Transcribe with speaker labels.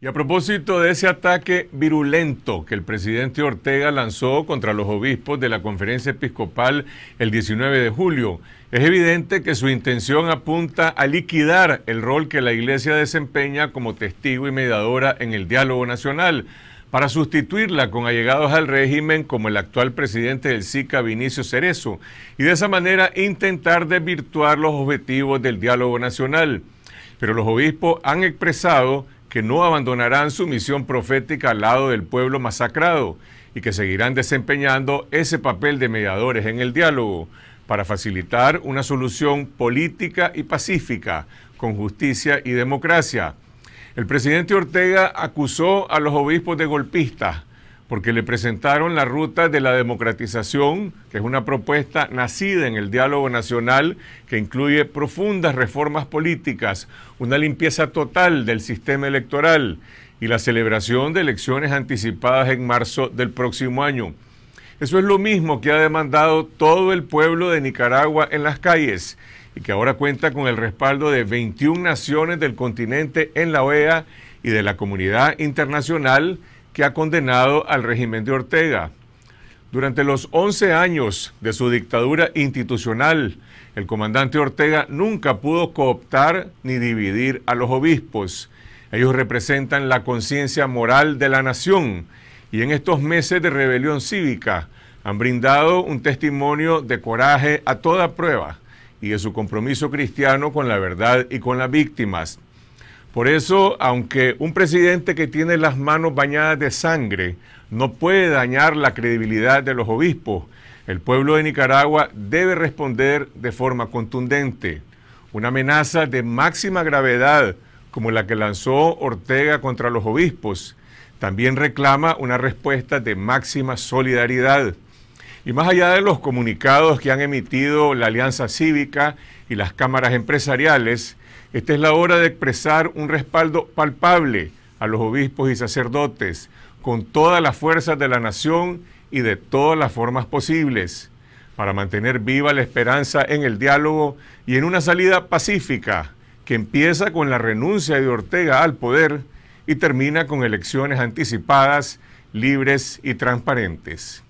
Speaker 1: Y a propósito de ese ataque virulento que el presidente Ortega lanzó contra los obispos de la conferencia episcopal el 19 de julio, es evidente que su intención apunta a liquidar el rol que la Iglesia desempeña como testigo y mediadora en el diálogo nacional, para sustituirla con allegados al régimen como el actual presidente del SICA, Vinicio Cerezo, y de esa manera intentar desvirtuar los objetivos del diálogo nacional. Pero los obispos han expresado que no abandonarán su misión profética al lado del pueblo masacrado y que seguirán desempeñando ese papel de mediadores en el diálogo para facilitar una solución política y pacífica con justicia y democracia. El presidente Ortega acusó a los obispos de golpistas porque le presentaron la ruta de la democratización, que es una propuesta nacida en el diálogo nacional que incluye profundas reformas políticas, una limpieza total del sistema electoral y la celebración de elecciones anticipadas en marzo del próximo año. Eso es lo mismo que ha demandado todo el pueblo de Nicaragua en las calles y que ahora cuenta con el respaldo de 21 naciones del continente en la OEA y de la comunidad internacional que ha condenado al régimen de Ortega. Durante los 11 años de su dictadura institucional, el comandante Ortega nunca pudo cooptar ni dividir a los obispos. Ellos representan la conciencia moral de la nación y en estos meses de rebelión cívica han brindado un testimonio de coraje a toda prueba y de su compromiso cristiano con la verdad y con las víctimas. Por eso, aunque un presidente que tiene las manos bañadas de sangre no puede dañar la credibilidad de los obispos, el pueblo de Nicaragua debe responder de forma contundente. Una amenaza de máxima gravedad como la que lanzó Ortega contra los obispos también reclama una respuesta de máxima solidaridad. Y más allá de los comunicados que han emitido la Alianza Cívica y las cámaras empresariales, esta es la hora de expresar un respaldo palpable a los obispos y sacerdotes con todas las fuerzas de la nación y de todas las formas posibles para mantener viva la esperanza en el diálogo y en una salida pacífica que empieza con la renuncia de Ortega al poder y termina con elecciones anticipadas, libres y transparentes.